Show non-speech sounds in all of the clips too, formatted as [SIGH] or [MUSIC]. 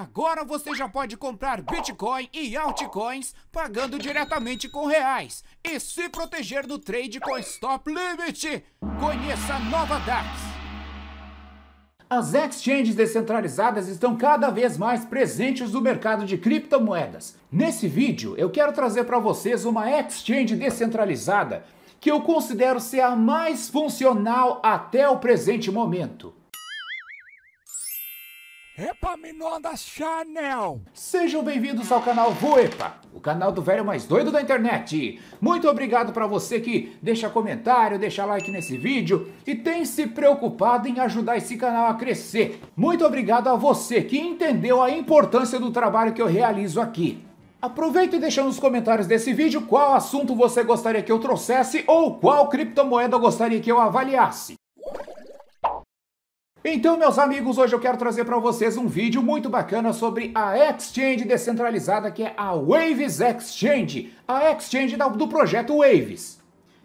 Agora você já pode comprar Bitcoin e altcoins pagando diretamente com reais e se proteger do trade com stop limit. Conheça a Nova DAX. As exchanges descentralizadas estão cada vez mais presentes no mercado de criptomoedas. Nesse vídeo, eu quero trazer para vocês uma exchange descentralizada que eu considero ser a mais funcional até o presente momento. Epaminondas Chanel! Sejam bem-vindos ao canal Voepa, o canal do velho mais doido da internet. Muito obrigado para você que deixa comentário, deixa like nesse vídeo e tem se preocupado em ajudar esse canal a crescer. Muito obrigado a você que entendeu a importância do trabalho que eu realizo aqui. Aproveita e deixa nos comentários desse vídeo qual assunto você gostaria que eu trouxesse ou qual criptomoeda gostaria que eu avaliasse. Então, meus amigos, hoje eu quero trazer para vocês um vídeo muito bacana sobre a exchange descentralizada que é a Waves Exchange, a exchange do projeto Waves.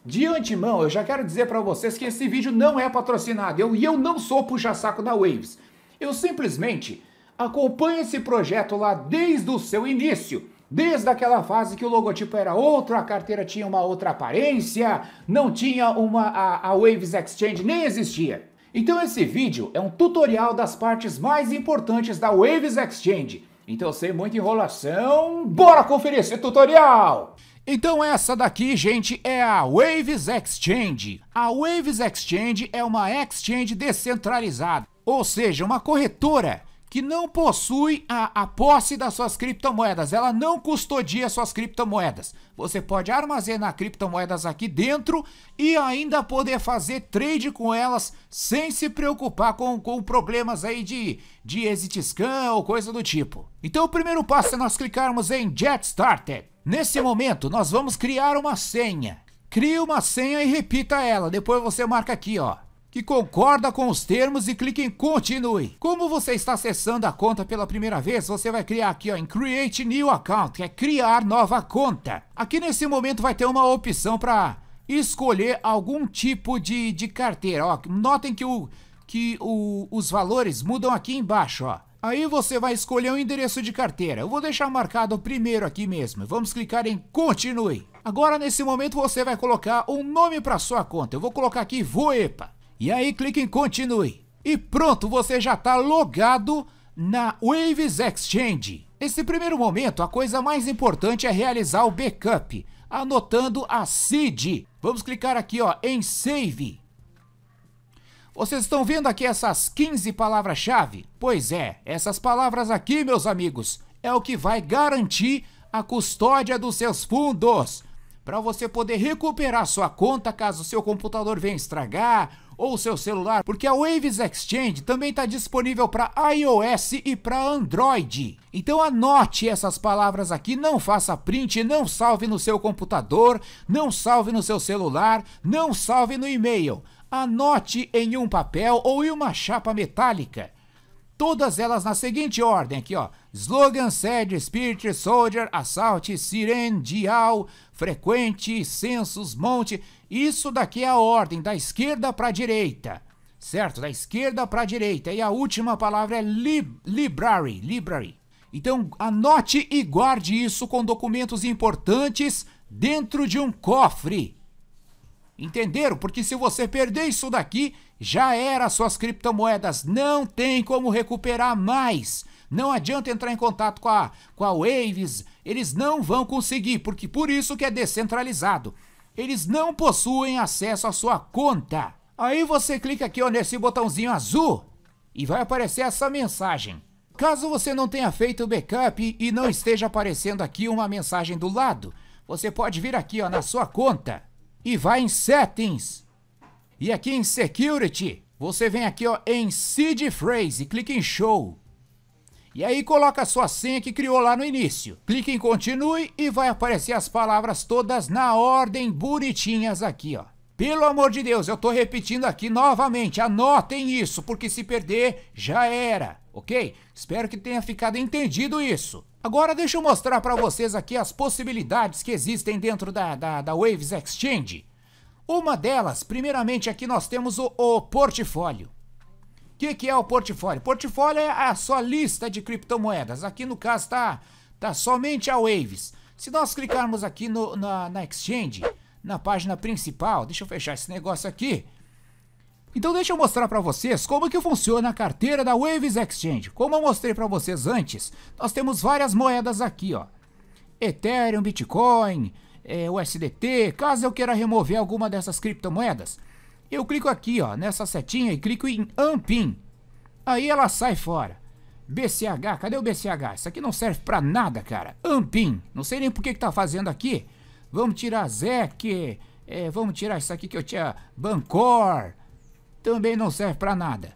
De antemão, eu já quero dizer para vocês que esse vídeo não é patrocinado eu, e eu não sou puxa-saco da Waves. Eu simplesmente acompanho esse projeto lá desde o seu início. Desde aquela fase que o logotipo era outro, a carteira tinha uma outra aparência, não tinha uma. a, a Waves Exchange nem existia. Então esse vídeo é um tutorial das partes mais importantes da Waves Exchange. Então sem muita enrolação, bora conferir esse tutorial! Então essa daqui, gente, é a Waves Exchange. A Waves Exchange é uma exchange descentralizada, ou seja, uma corretora que não possui a, a posse das suas criptomoedas, ela não custodia suas criptomoedas. Você pode armazenar criptomoedas aqui dentro e ainda poder fazer trade com elas sem se preocupar com, com problemas aí de, de exit scan ou coisa do tipo. Então o primeiro passo é nós clicarmos em Get Started. Nesse momento nós vamos criar uma senha. Crie uma senha e repita ela, depois você marca aqui ó, que concorda com os termos e clique em continue. Como você está acessando a conta pela primeira vez, você vai criar aqui ó, em Create New Account, que é criar nova conta. Aqui nesse momento vai ter uma opção para escolher algum tipo de, de carteira. Ó, notem que, o, que o, os valores mudam aqui embaixo. Ó. Aí você vai escolher o um endereço de carteira. Eu vou deixar marcado o primeiro aqui mesmo. Vamos clicar em continue. Agora nesse momento você vai colocar um nome para sua conta. Eu vou colocar aqui Voepa. E aí clique em continue. E pronto, você já está logado na Waves Exchange. Nesse primeiro momento, a coisa mais importante é realizar o backup, anotando a seed. Vamos clicar aqui ó, em Save. Vocês estão vendo aqui essas 15 palavras-chave? Pois é, essas palavras aqui, meus amigos, é o que vai garantir a custódia dos seus fundos para você poder recuperar sua conta caso seu computador venha estragar ou seu celular, porque a Waves Exchange também está disponível para iOS e para Android. Então anote essas palavras aqui, não faça print, não salve no seu computador, não salve no seu celular, não salve no e-mail. Anote em um papel ou em uma chapa metálica. Todas elas na seguinte ordem aqui, ó: Slogan Sed Spirit Soldier, Assault, Siren, Dial, Frequente, Census, Monte. Isso daqui é a ordem, da esquerda para a direita. Certo? Da esquerda para a direita. E a última palavra é lib library, library. Então anote e guarde isso com documentos importantes dentro de um cofre. Entenderam? Porque se você perder isso daqui, já era suas criptomoedas, não tem como recuperar mais. Não adianta entrar em contato com a, com a Waves, eles não vão conseguir, porque por isso que é descentralizado. Eles não possuem acesso à sua conta. Aí você clica aqui ó, nesse botãozinho azul e vai aparecer essa mensagem. Caso você não tenha feito o backup e não esteja aparecendo aqui uma mensagem do lado, você pode vir aqui ó, na sua conta e vai em Settings. E aqui em Security, você vem aqui ó, em Seed Phrase, e clica em Show. E aí coloca a sua senha que criou lá no início. Clique em continue e vai aparecer as palavras todas na ordem bonitinhas aqui, ó. Pelo amor de Deus, eu tô repetindo aqui novamente, anotem isso, porque se perder, já era, ok? Espero que tenha ficado entendido isso. Agora deixa eu mostrar para vocês aqui as possibilidades que existem dentro da, da, da Waves Exchange. Uma delas, primeiramente aqui nós temos o, o portfólio que, que é o portfólio? Portfólio é a sua lista de criptomoedas. Aqui no caso tá, tá somente a Waves. Se nós clicarmos aqui no, na, na Exchange, na página principal, deixa eu fechar esse negócio aqui. Então deixa eu mostrar para vocês como que funciona a carteira da Waves Exchange. Como eu mostrei para vocês antes, nós temos várias moedas aqui, ó. Ethereum, Bitcoin, é, USDT, caso eu queira remover alguma dessas criptomoedas, eu clico aqui, ó, nessa setinha e clico em Ampin. Aí ela sai fora. BCH, cadê o BCH? Isso aqui não serve pra nada, cara. Ampin, não sei nem por que que tá fazendo aqui. Vamos tirar Zec, é, vamos tirar isso aqui que eu tinha, Bancor. Também não serve pra nada.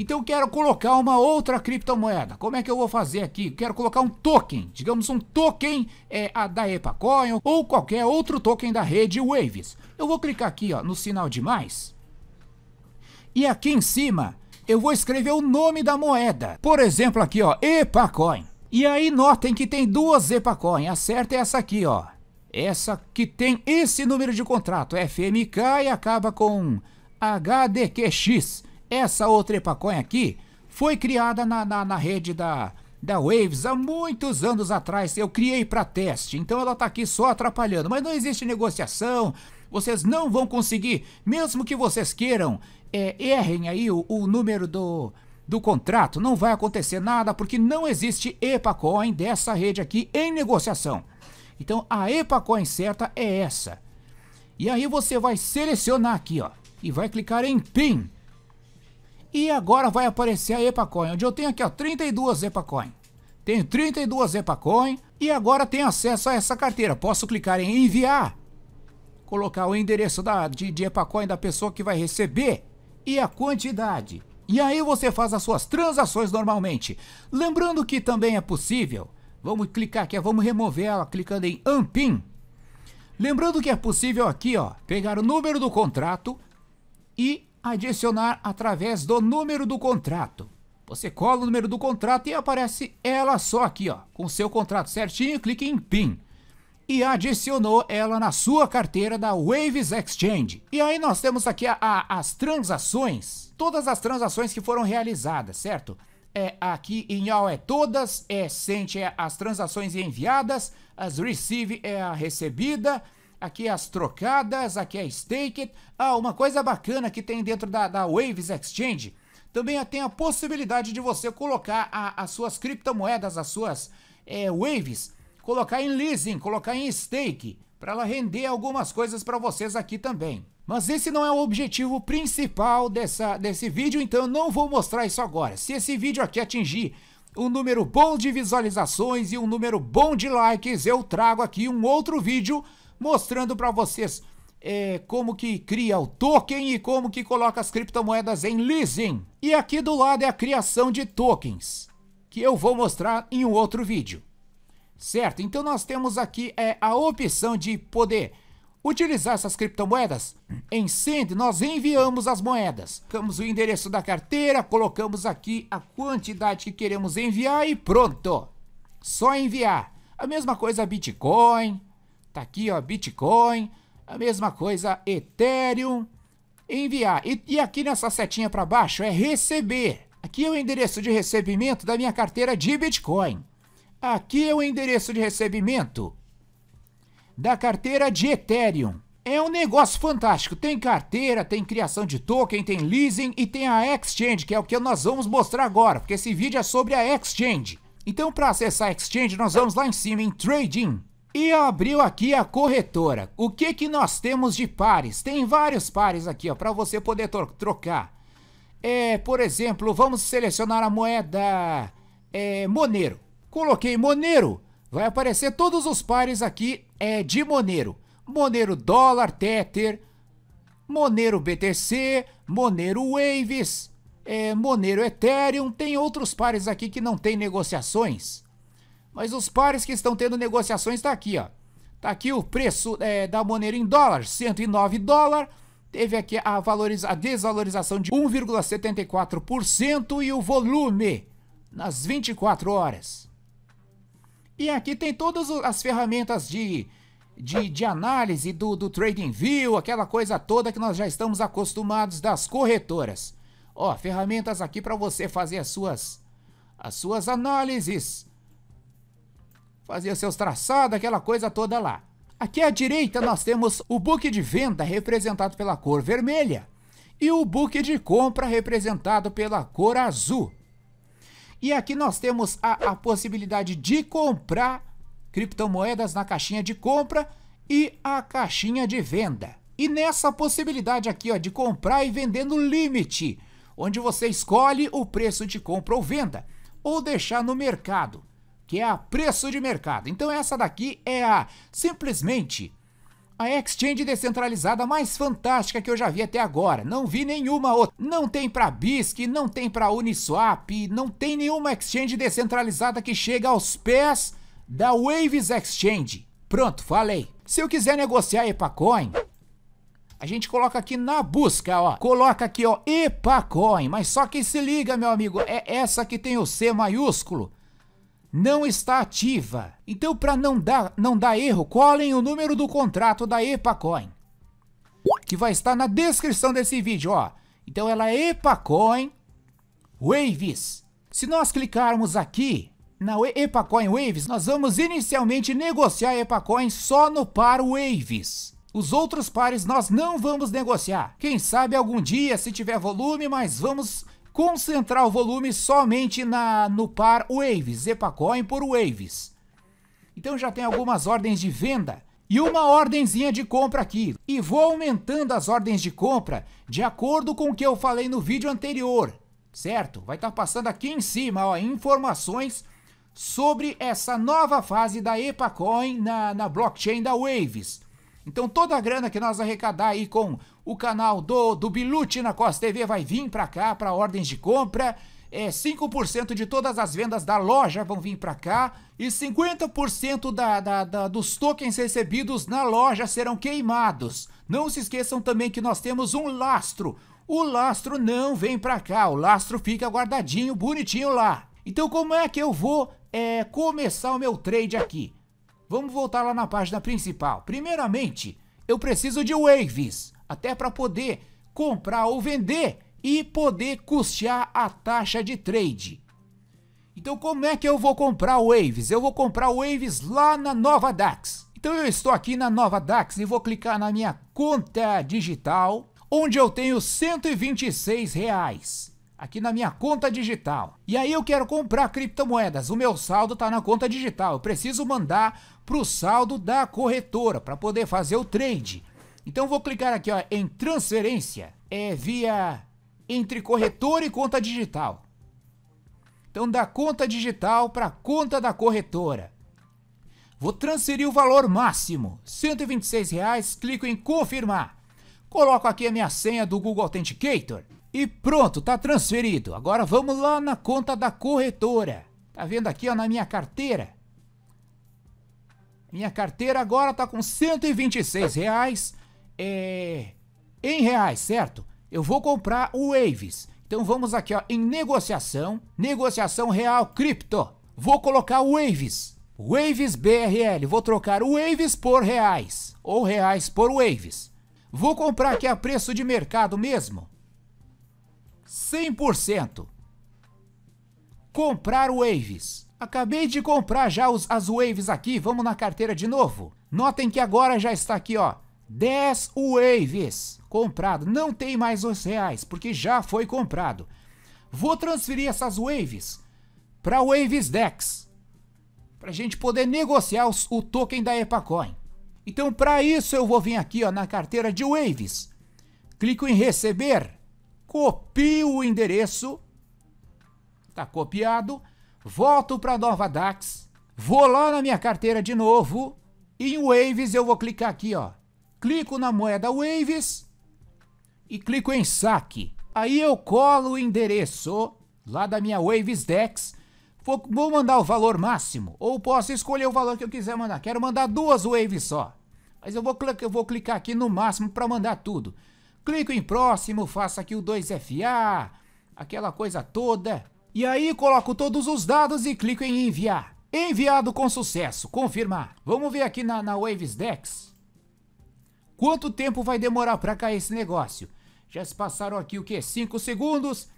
Então eu quero colocar uma outra criptomoeda. Como é que eu vou fazer aqui? Quero colocar um token, digamos um token é, a da EpaCoin ou qualquer outro token da rede Waves. Eu vou clicar aqui ó, no sinal de mais e aqui em cima eu vou escrever o nome da moeda. Por exemplo aqui ó, EpaCoin. E aí notem que tem duas EpaCoin, a certa é essa aqui ó. Essa que tem esse número de contrato, FMK e acaba com HDQX. Essa outra coin aqui foi criada na, na, na rede da, da Waves há muitos anos atrás. Eu criei para teste, então ela está aqui só atrapalhando. Mas não existe negociação, vocês não vão conseguir, mesmo que vocês queiram, é, errem aí o, o número do, do contrato, não vai acontecer nada porque não existe EPACOIN dessa rede aqui em negociação. Então a EPACOIN certa é essa. E aí você vai selecionar aqui, ó, e vai clicar em PIN. E agora vai aparecer a EpaCoin, onde eu tenho aqui ó, 32 EpaCoin. Tenho 32 EpaCoin e agora tenho acesso a essa carteira. Posso clicar em enviar, colocar o endereço da, de, de EpaCoin da pessoa que vai receber e a quantidade. E aí você faz as suas transações normalmente. Lembrando que também é possível, vamos clicar aqui, vamos remover ela clicando em unpin. Lembrando que é possível aqui, ó, pegar o número do contrato e adicionar através do número do contrato. Você cola o número do contrato e aparece ela só aqui, ó, com seu contrato certinho, clique em PIN. E adicionou ela na sua carteira da Waves Exchange. E aí nós temos aqui a, a, as transações, todas as transações que foram realizadas, certo? É, aqui em all é todas, é sente é as transações enviadas, as receive é a recebida, aqui é as trocadas, aqui é a stake Ah, uma coisa bacana que tem dentro da, da Waves Exchange, também tem a possibilidade de você colocar a, as suas criptomoedas, as suas é, Waves, colocar em leasing, colocar em stake, para ela render algumas coisas para vocês aqui também. Mas esse não é o objetivo principal dessa, desse vídeo, então eu não vou mostrar isso agora. Se esse vídeo aqui atingir um número bom de visualizações e um número bom de likes, eu trago aqui um outro vídeo mostrando para vocês é, como que cria o token e como que coloca as criptomoedas em leasing. E aqui do lado é a criação de tokens, que eu vou mostrar em um outro vídeo. Certo? Então nós temos aqui é, a opção de poder utilizar essas criptomoedas. Em Send, nós enviamos as moedas. Colocamos o endereço da carteira, colocamos aqui a quantidade que queremos enviar e pronto. Só enviar. A mesma coisa Bitcoin, Tá aqui, ó, Bitcoin, a mesma coisa, Ethereum, enviar. E, e aqui nessa setinha para baixo é receber. Aqui é o endereço de recebimento da minha carteira de Bitcoin. Aqui é o endereço de recebimento da carteira de Ethereum. É um negócio fantástico. Tem carteira, tem criação de token, tem leasing e tem a exchange, que é o que nós vamos mostrar agora, porque esse vídeo é sobre a exchange. Então, para acessar a exchange, nós vamos lá em cima em trading. E abriu aqui a corretora. O que que nós temos de pares? Tem vários pares aqui, ó, para você poder trocar. É, por exemplo, vamos selecionar a moeda é, Monero. Coloquei Monero, vai aparecer todos os pares aqui é, de Monero. Monero dólar, Tether, Monero BTC, Monero Waves, é, Monero Ethereum, tem outros pares aqui que não tem negociações. Mas os pares que estão tendo negociações tá aqui, ó. Tá aqui o preço é, da Monero em dólar, 109 dólar. Teve aqui a, valoriza, a desvalorização de 1,74% e o volume nas 24 horas. E aqui tem todas as ferramentas de, de, de análise do, do TradingView, aquela coisa toda que nós já estamos acostumados das corretoras. Ó, ferramentas aqui para você fazer as suas, as suas análises fazia seus traçados, aquela coisa toda lá. Aqui à direita nós temos o book de venda representado pela cor vermelha e o book de compra representado pela cor azul. E aqui nós temos a, a possibilidade de comprar criptomoedas na caixinha de compra e a caixinha de venda. E nessa possibilidade aqui ó, de comprar e vender no limite, onde você escolhe o preço de compra ou venda, ou deixar no mercado que é a preço de mercado. Então essa daqui é a simplesmente a exchange descentralizada mais fantástica que eu já vi até agora. Não vi nenhuma outra. Não tem para BISC, não tem para Uniswap, não tem nenhuma exchange descentralizada que chega aos pés da Waves Exchange. Pronto, falei. Se eu quiser negociar EpaCoin, a gente coloca aqui na busca, ó. Coloca aqui, ó, EpaCoin. Mas só que se liga, meu amigo, é essa que tem o C maiúsculo não está ativa. Então, para não dar, não dar erro, colhem o número do contrato da EpaCoin, que vai estar na descrição desse vídeo, ó. Então, ela é EpaCoin Waves. Se nós clicarmos aqui na EpaCoin Waves, nós vamos inicialmente negociar EpaCoin só no par Waves. Os outros pares nós não vamos negociar. Quem sabe algum dia, se tiver volume, mas vamos concentrar o volume somente na, no par Waves, Zepacoin por Waves. Então já tem algumas ordens de venda e uma ordenzinha de compra aqui. E vou aumentando as ordens de compra de acordo com o que eu falei no vídeo anterior, certo? Vai estar tá passando aqui em cima ó, informações sobre essa nova fase da EpaCoin na, na blockchain da Waves. Então toda a grana que nós arrecadar aí com o canal do, do Bilucci na Costa TV vai vir para cá para ordens de compra. É, 5% de todas as vendas da loja vão vir para cá e 50% da, da, da, dos tokens recebidos na loja serão queimados. Não se esqueçam também que nós temos um lastro. O lastro não vem para cá, o lastro fica guardadinho, bonitinho lá. Então como é que eu vou é, começar o meu trade aqui? Vamos voltar lá na página principal. Primeiramente, eu preciso de waves até para poder comprar ou vender e poder custear a taxa de trade. Então, como é que eu vou comprar Waves? Eu vou comprar Waves lá na Nova DAX. Então, eu estou aqui na Nova DAX e vou clicar na minha conta digital, onde eu tenho 126 reais aqui na minha conta digital. E aí eu quero comprar criptomoedas. O meu saldo está na conta digital. Eu preciso mandar para o saldo da corretora para poder fazer o trade. Então vou clicar aqui ó, em transferência, é via entre corretora e conta digital. Então da conta digital para conta da corretora. Vou transferir o valor máximo, R$ reais. clico em confirmar. Coloco aqui a minha senha do Google Authenticator e pronto, tá transferido. Agora vamos lá na conta da corretora. Tá vendo aqui ó, na minha carteira? Minha carteira agora tá com R$ reais é, em reais, certo? Eu vou comprar o Waves. Então vamos aqui ó, em negociação, negociação real cripto. Vou colocar o Waves. Waves BRL, vou trocar o Waves por reais ou reais por Waves. Vou comprar aqui a preço de mercado mesmo. 100%. Comprar Waves. Acabei de comprar já os, as Waves aqui, vamos na carteira de novo. Notem que agora já está aqui, ó, 10 waves comprado. Não tem mais os reais, porque já foi comprado. Vou transferir essas waves para Waves Dex. Para a gente poder negociar os, o token da EpaCoin. Então, para isso, eu vou vir aqui ó, na carteira de Waves. Clico em receber. Copio o endereço. Está copiado. Volto para Nova DAX. Vou lá na minha carteira de novo. E em Waves eu vou clicar aqui, ó clico na moeda Waves e clico em saque. Aí eu colo o endereço lá da minha Waves Dex. Vou, mandar o valor máximo ou posso escolher o valor que eu quiser mandar. Quero mandar duas Waves só. Mas eu vou, eu vou clicar aqui no máximo para mandar tudo. Clico em próximo, faço aqui o 2FA, aquela coisa toda. E aí coloco todos os dados e clico em enviar. Enviado com sucesso, confirmar. Vamos ver aqui na, na Waves Dex. Quanto tempo vai demorar para cair esse negócio? Já se passaram aqui o quê? 5 segundos?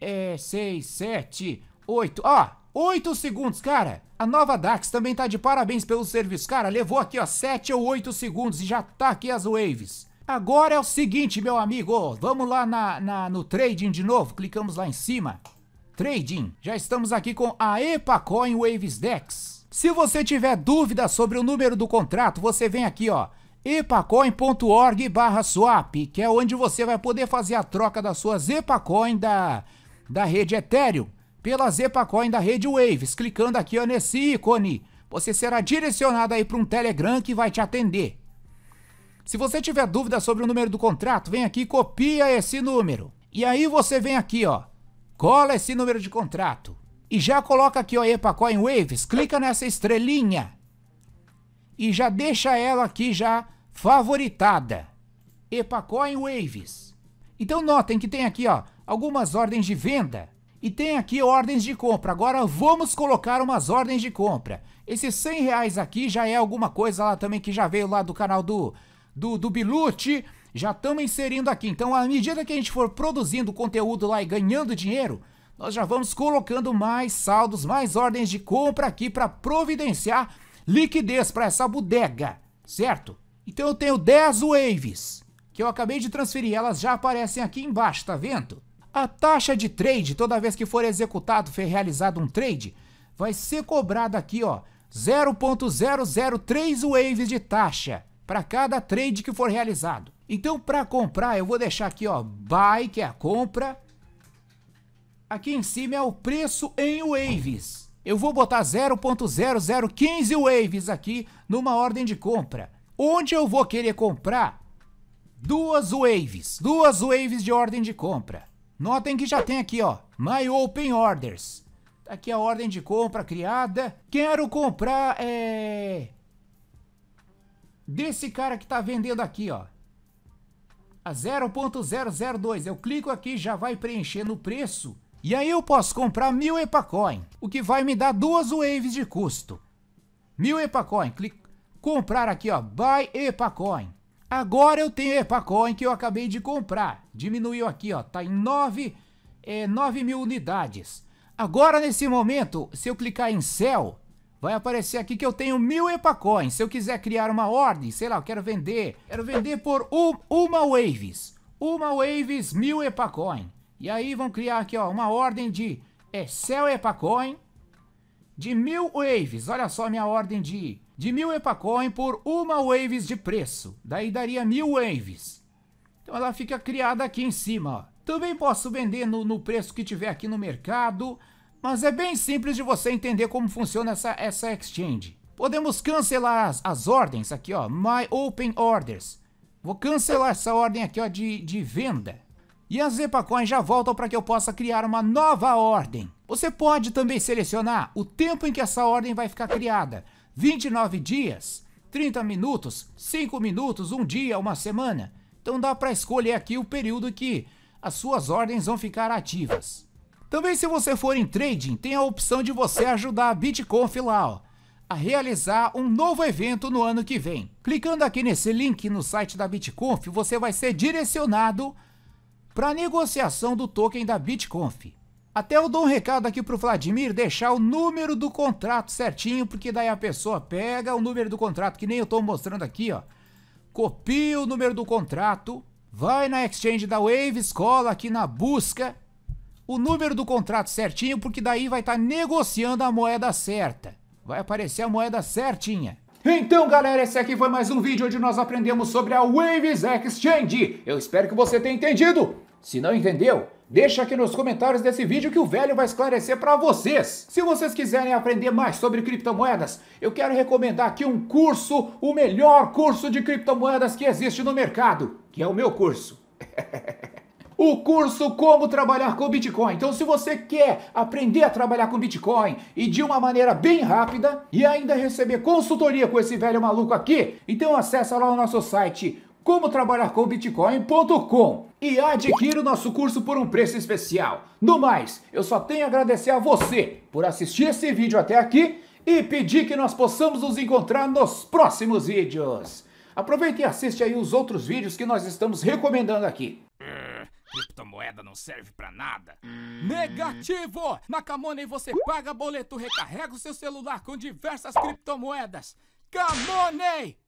É, 6, 7, 8. Ó, 8 segundos, cara. A nova Dax também tá de parabéns pelo serviço. Cara, levou aqui, ó, 7 ou 8 segundos e já tá aqui as waves. Agora é o seguinte, meu amigo. Vamos lá na, na, no trading de novo. Clicamos lá em cima. Trading. Já estamos aqui com a EpaCoin Waves Dex. Se você tiver dúvida sobre o número do contrato, você vem aqui, ó epacoin.org swap, que é onde você vai poder fazer a troca das suas epacoin da, da rede Ethereum pelas epacoin da rede Waves. Clicando aqui ó, nesse ícone, você será direcionado aí para um Telegram que vai te atender. Se você tiver dúvida sobre o número do contrato, vem aqui e copia esse número. E aí você vem aqui, ó, cola esse número de contrato. E já coloca aqui, o epacoin Waves, clica nessa estrelinha e já deixa ela aqui já favoritada. Epacoin Waves. Então notem que tem aqui ó, algumas ordens de venda e tem aqui ordens de compra. Agora vamos colocar umas ordens de compra. Esses 100 reais aqui já é alguma coisa lá também que já veio lá do canal do, do, do Bilute. Já estamos inserindo aqui. Então à medida que a gente for produzindo conteúdo lá e ganhando dinheiro, nós já vamos colocando mais saldos, mais ordens de compra aqui para providenciar liquidez para essa bodega, certo? Então eu tenho 10 waves, que eu acabei de transferir, elas já aparecem aqui embaixo, tá vendo? A taxa de trade, toda vez que for executado, for realizado um trade, vai ser cobrada aqui, ó, 0.003 waves de taxa para cada trade que for realizado. Então, para comprar, eu vou deixar aqui, ó, buy, que é a compra. Aqui em cima é o preço em waves eu vou botar 0.0015 Waves aqui numa ordem de compra. Onde eu vou querer comprar? Duas Waves, duas Waves de ordem de compra. Notem que já tem aqui, ó, My Open Orders. Tá aqui a ordem de compra criada. Quero comprar, é... Desse cara que tá vendendo aqui, ó. A 0.002. Eu clico aqui, já vai preencher no preço e aí eu posso comprar mil EpaCoin, o que vai me dar duas waves de custo. Mil EpaCoin, clic comprar aqui ó, buy EpaCoin. Agora eu tenho EpaCoin que eu acabei de comprar, diminuiu aqui ó, tá em 9, é, 9 mil unidades. Agora nesse momento, se eu clicar em sell, vai aparecer aqui que eu tenho mil Epacoin. Se eu quiser criar uma ordem, sei lá, eu quero vender, quero vender por um, uma waves, uma waves mil EpaCoin. E aí vão criar aqui, ó, uma ordem de Excel Epacoin de mil waves. Olha só minha ordem de de mil Epacoin por uma waves de preço. Daí daria mil waves. Então ela fica criada aqui em cima, ó. Também posso vender no, no preço que tiver aqui no mercado, mas é bem simples de você entender como funciona essa, essa exchange. Podemos cancelar as, as ordens aqui, ó, My Open Orders. Vou cancelar essa ordem aqui, ó, de, de venda. E as EPACoins já voltam para que eu possa criar uma nova ordem. Você pode também selecionar o tempo em que essa ordem vai ficar criada. 29 dias, 30 minutos, 5 minutos, um dia, uma semana. Então dá para escolher aqui o período que as suas ordens vão ficar ativas. Também se você for em trading, tem a opção de você ajudar a BitConf lá, ó, a realizar um novo evento no ano que vem. Clicando aqui nesse link no site da BitConf, você vai ser direcionado para negociação do token da BitConf. Até eu dou um recado aqui para o Vladimir deixar o número do contrato certinho, porque daí a pessoa pega o número do contrato, que nem eu estou mostrando aqui, ó. Copia o número do contrato, vai na exchange da Wave, cola aqui na busca o número do contrato certinho, porque daí vai estar tá negociando a moeda certa. Vai aparecer a moeda certinha. Então, galera, esse aqui foi mais um vídeo onde nós aprendemos sobre a Waves Exchange. Eu espero que você tenha entendido. Se não entendeu, deixa aqui nos comentários desse vídeo que o velho vai esclarecer para vocês. Se vocês quiserem aprender mais sobre criptomoedas, eu quero recomendar aqui um curso, o melhor curso de criptomoedas que existe no mercado, que é o meu curso. [LAUGHS] o curso Como Trabalhar com Bitcoin. Então, se você quer aprender a trabalhar com Bitcoin e de uma maneira bem rápida e ainda receber consultoria com esse velho maluco aqui, então acessa lá o nosso site como trabalhar com bitcoin.com e adquira o nosso curso por um preço especial. No mais, eu só tenho a agradecer a você por assistir esse vídeo até aqui e pedir que nós possamos nos encontrar nos próximos vídeos. Aproveite e assiste aí os outros vídeos que nós estamos recomendando aqui. Criptomoeda não serve para nada. Negativo! Na Camoney você paga boleto, recarrega o seu celular com diversas criptomoedas. Camoney!